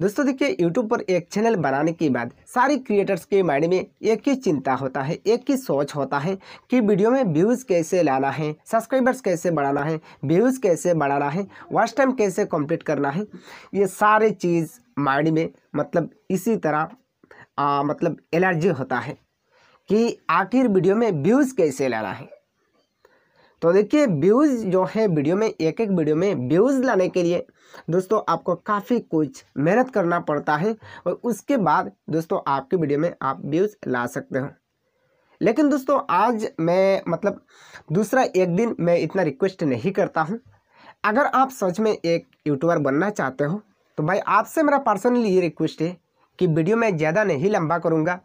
दोस्तों देखिए YouTube पर एक चैनल बनाने के बाद सारी क्रिएटर्स के माइंड में एक ही चिंता होता है एक ही सोच होता है कि वीडियो में व्यूज़ कैसे लाना है सब्सक्राइबर्स कैसे बढ़ाना है व्यूज़ कैसे बढ़ाना है वॉच टाइम कैसे कंप्लीट करना है ये सारे चीज़ माइंड में मतलब इसी तरह आ, मतलब एलर्जी होता है कि आखिर वीडियो में व्यूज़ कैसे लाना है तो देखिए व्यूज़ जो है वीडियो में एक एक वीडियो में व्यूज़ लाने के लिए दोस्तों आपको काफ़ी कुछ मेहनत करना पड़ता है और उसके बाद दोस्तों आपके वीडियो में आप व्यूज़ ला सकते हो लेकिन दोस्तों आज मैं मतलब दूसरा एक दिन मैं इतना रिक्वेस्ट नहीं करता हूँ अगर आप सच में एक यूट्यूबर बनना चाहते हो तो भाई आपसे मेरा पर्सनली ये रिक्वेस्ट है कि वीडियो मैं ज़्यादा नहीं लंबा करूँगा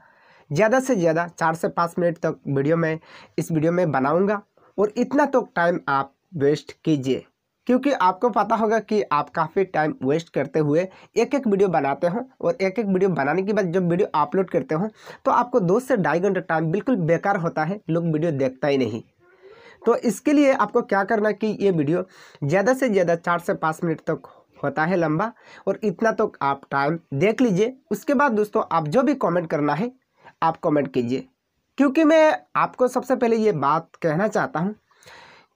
ज़्यादा से ज़्यादा चार से पाँच मिनट तक वीडियो मैं इस वीडियो में बनाऊँगा और इतना तो टाइम आप वेस्ट कीजिए क्योंकि आपको पता होगा कि आप काफ़ी टाइम वेस्ट करते हुए एक एक वीडियो बनाते हो और एक एक वीडियो बनाने के बाद जब वीडियो अपलोड करते हो तो आपको दो से ढाई घंटे टाइम बिल्कुल बेकार होता है लोग वीडियो देखता ही नहीं तो इसके लिए आपको क्या करना कि ये वीडियो ज़्यादा से ज़्यादा चार से पाँच मिनट तक तो होता है लंबा और इतना तो आप टाइम देख लीजिए उसके बाद दोस्तों आप जो भी कॉमेंट करना है आप कॉमेंट कीजिए क्योंकि मैं आपको सबसे पहले ये बात कहना चाहता हूँ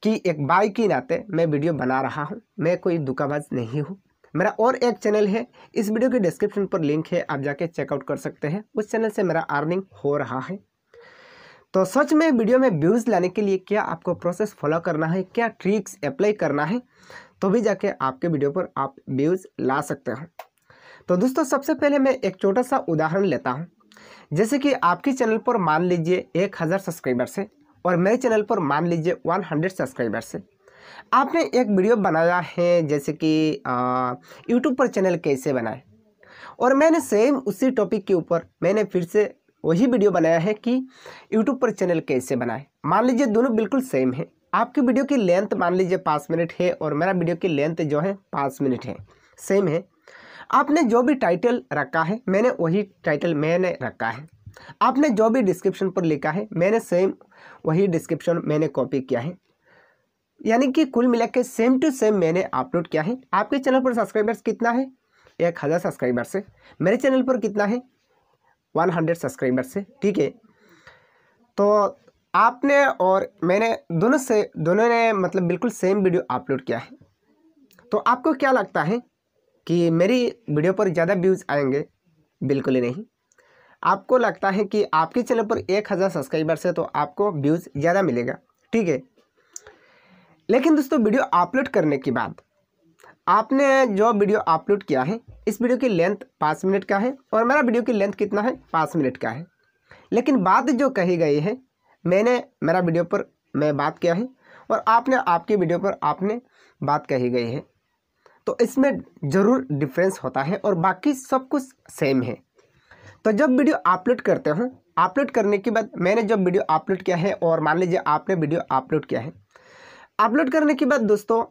कि एक बाई की नाते मैं वीडियो बना रहा हूँ मैं कोई दुकाबाज नहीं हूँ मेरा और एक चैनल है इस वीडियो के डिस्क्रिप्शन पर लिंक है आप जाके चेकआउट कर सकते हैं उस चैनल से मेरा अर्निंग हो रहा है तो सच में वीडियो में व्यूज़ लाने के लिए क्या आपको प्रोसेस फॉलो करना है क्या ट्रिक्स अप्लाई करना है तो भी जाके आपके वीडियो पर आप व्यूज़ ला सकते हो तो दोस्तों सबसे पहले मैं एक छोटा सा उदाहरण लेता हूँ जैसे कि आपके चैनल पर मान लीजिए एक हज़ार सब्सक्राइबर्स है और मेरे चैनल पर मान लीजिए वन हंड्रेड सब्सक्राइबर्स है आपने एक वीडियो बनाया है जैसे कि यूट्यूब पर चैनल कैसे बनाए और मैंने सेम उसी टॉपिक के ऊपर मैंने फिर से वही वीडियो बनाया है कि यूट्यूब पर चैनल कैसे बनाए मान लीजिए दोनों बिल्कुल सेम है आपकी वीडियो की लेंथ मान लीजिए पाँच मिनट है और मेरा वीडियो की लेंथ जो है पाँच मिनट है सेम है आपने जो भी टाइटल रखा है मैंने वही टाइटल मैंने रखा है आपने जो भी डिस्क्रिप्शन पर लिखा है मैंने सेम वही डिस्क्रिप्शन मैंने कॉपी किया है यानी कि कुल मिला के सेम टू सेम मैंने अपलोड किया है आपके चैनल पर सब्सक्राइबर्स कितना है एक हज़ार सब्सक्राइबर्स है मेरे चैनल पर कितना है वन हंड्रेड सब्सक्राइबर्स है ठीक है तो आपने और मैंने दोनों से दोनों ने मतलब बिल्कुल सेम वीडियो अपलोड किया है तो आपको क्या लगता है कि मेरी वीडियो पर ज़्यादा व्यूज़ आएंगे बिल्कुल ही नहीं आपको लगता है कि आपके चैनल पर एक हज़ार सब्सक्राइबर्स है तो आपको व्यूज़ ज़्यादा मिलेगा ठीक है लेकिन दोस्तों वीडियो अपलोड करने के बाद आपने जो वीडियो अपलोड किया है इस वीडियो की लेंथ पाँच मिनट का है और मेरा वीडियो की लेंथ कितना है पाँच मिनट का है लेकिन बात जो कही गई है मैंने मेरा वीडियो पर मैं बात किया है और आपने आपके वीडियो पर आपने बात कही गई है तो इसमें ज़रूर डिफरेंस होता है और बाकी सब कुछ सेम है तो जब वीडियो अपलोड करते हो अपलोड करने के बाद मैंने जब वीडियो अपलोड किया है और मान लीजिए आपने वीडियो अपलोड किया है अपलोड करने के बाद दोस्तों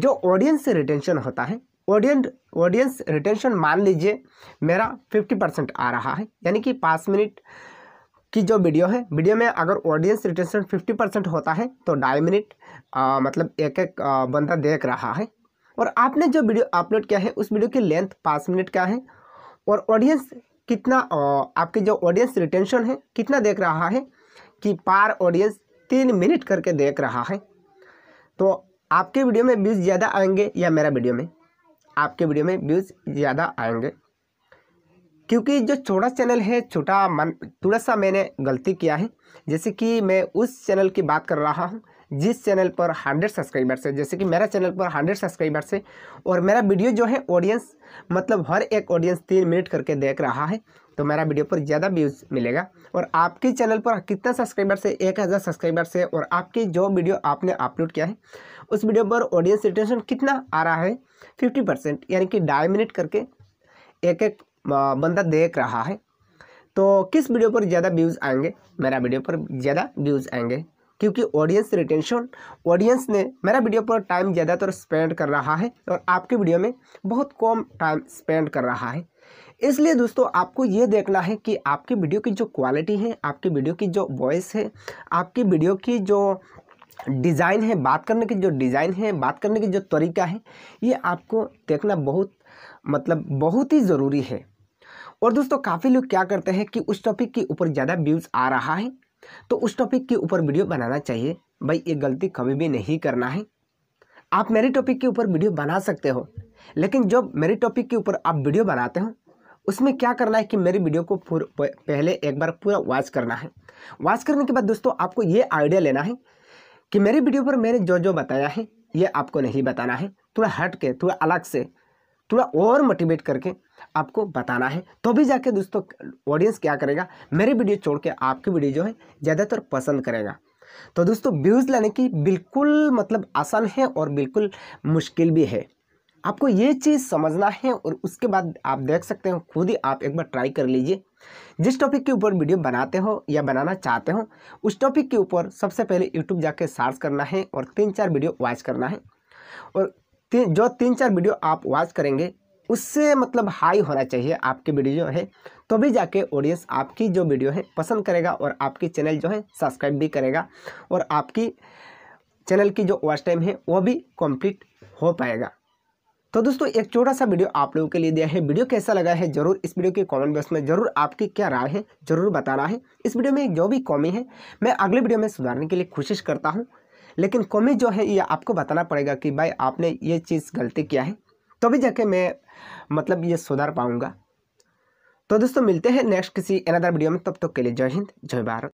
जो ऑडियंस रिटेंशन होता है ऑडियंस ऑडियंस रिटेंशन मान लीजिए मेरा फिफ्टी परसेंट आ रहा है यानी कि पाँच मिनट की जो वीडियो है वीडियो में अगर ऑडियंस रिटेंशन फिफ्टी परसेंट होता है तो ढाई मिनट मतलब एक एक आ, बंदा देख रहा है और आपने जो वीडियो अपलोड किया है उस वीडियो की लेंथ पाँच मिनट का है और ऑडियंस कितना आपके जो ऑडियंस रिटेंशन है कितना देख रहा है कि पार ऑडियंस तीन मिनट करके देख रहा है तो आपके वीडियो में व्यूज़ ज़्यादा आएंगे या मेरा वीडियो में आपके वीडियो में व्यूज़ ज़्यादा आएंगे क्योंकि जो छोटा चैनल है छोटा मन थोड़ा सा मैंने गलती किया है जैसे कि मैं उस चैनल की बात कर रहा हूँ जिस चैनल पर हंड्रेड सब्सक्राइबर्स है जैसे कि मेरा चैनल पर हंड्रेड सब्सक्राइबर्स है और मेरा वीडियो जो है ऑडियंस मतलब हर एक ऑडियंस तीन मिनट करके देख रहा है तो मेरा वीडियो पर ज़्यादा व्यूज़ मिलेगा और आपके चैनल पर कितना सब्सक्राइबर्स है एक हज़ार सब्सक्राइबर्स है और आपकी जो वीडियो आपने अपलोड किया है उस वीडियो पर ऑडियंस रिटेंशन कितना आ रहा है फिफ्टी परसेंट यानी कि ढाई मिनट करके एक एक बंदा देख रहा है तो किस वीडियो पर ज़्यादा व्यूज़ आएंगे मेरा वीडियो पर ज़्यादा व्यूज़ आएंगे क्योंकि ऑडियंस रिटेंशन ऑडियंस ने मेरा वीडियो पर टाइम ज़्यादातर स्पेंड कर रहा है और आपके वीडियो में बहुत कम टाइम स्पेंड कर रहा है इसलिए दोस्तों आपको ये देखना है कि आपकी वीडियो की जो क्वालिटी है आपकी वीडियो की जो वॉइस है आपकी वीडियो की जो डिज़ाइन है बात करने की जो डिज़ाइन है बात करने की जो तरीका है ये आपको देखना बहुत मतलब बहुत ही ज़रूरी है और दोस्तों काफ़ी लोग क्या करते हैं कि उस टॉपिक के ऊपर ज़्यादा व्यूज़ आ रहा है तो उस टॉपिक के ऊपर वीडियो बनाना चाहिए भाई ये गलती कभी भी नहीं करना है आप मेरे टॉपिक के ऊपर वीडियो बना सकते हो लेकिन जब मेरे टॉपिक के ऊपर आप वीडियो बनाते हो उसमें क्या करना है कि मेरी वीडियो को पहले एक बार पूरा वॉच करना है वॉच करने के बाद दोस्तों आपको ये आइडिया लेना है कि मेरी वीडियो पर मैंने जो जो बताया है ये आपको नहीं बताना है थोड़ा हट के थोड़ा अलग से थोड़ा और मोटिवेट करके आपको बताना है तो भी जाके दोस्तों ऑडियंस क्या करेगा मेरी वीडियो छोड़ के आपकी वीडियो जो है ज़्यादातर पसंद करेगा तो दोस्तों व्यूज़ लाने की बिल्कुल मतलब आसान है और बिल्कुल मुश्किल भी है आपको ये चीज़ समझना है और उसके बाद आप देख सकते हो खुद ही आप एक बार ट्राई कर लीजिए जिस टॉपिक के ऊपर वीडियो बनाते हो या बनाना चाहते हो उस टॉपिक के ऊपर सबसे पहले यूट्यूब जाके सर्च करना है और तीन चार वीडियो वॉच करना है और तीन जो तीन चार वीडियो आप वॉच करेंगे उससे मतलब हाई होना चाहिए आपकी वीडियो जो है तो भी जाके ऑडियंस आपकी जो वीडियो है पसंद करेगा और आपकी चैनल जो है सब्सक्राइब भी करेगा और आपकी चैनल की जो वॉच टाइम है वो भी कंप्लीट हो पाएगा तो दोस्तों एक छोटा सा वीडियो आप लोगों के लिए दिया है वीडियो कैसा लगा है जरूर इस वीडियो के कमेंट बॉक्स में जरूर आपकी क्या राय है जरूर बताना है इस वीडियो में जो भी कमी है मैं अगले वीडियो में सुधारने के लिए कोशिश करता हूँ लेकिन कमी जो है ये आपको बताना पड़ेगा कि भाई आपने ये चीज़ गलती किया है तभी तो जाके मैं मतलब ये सुधार पाऊँगा तो दोस्तों मिलते हैं नेक्स्ट किसी अनदर वीडियो में तब तक तो के लिए जय हिंद जय भारत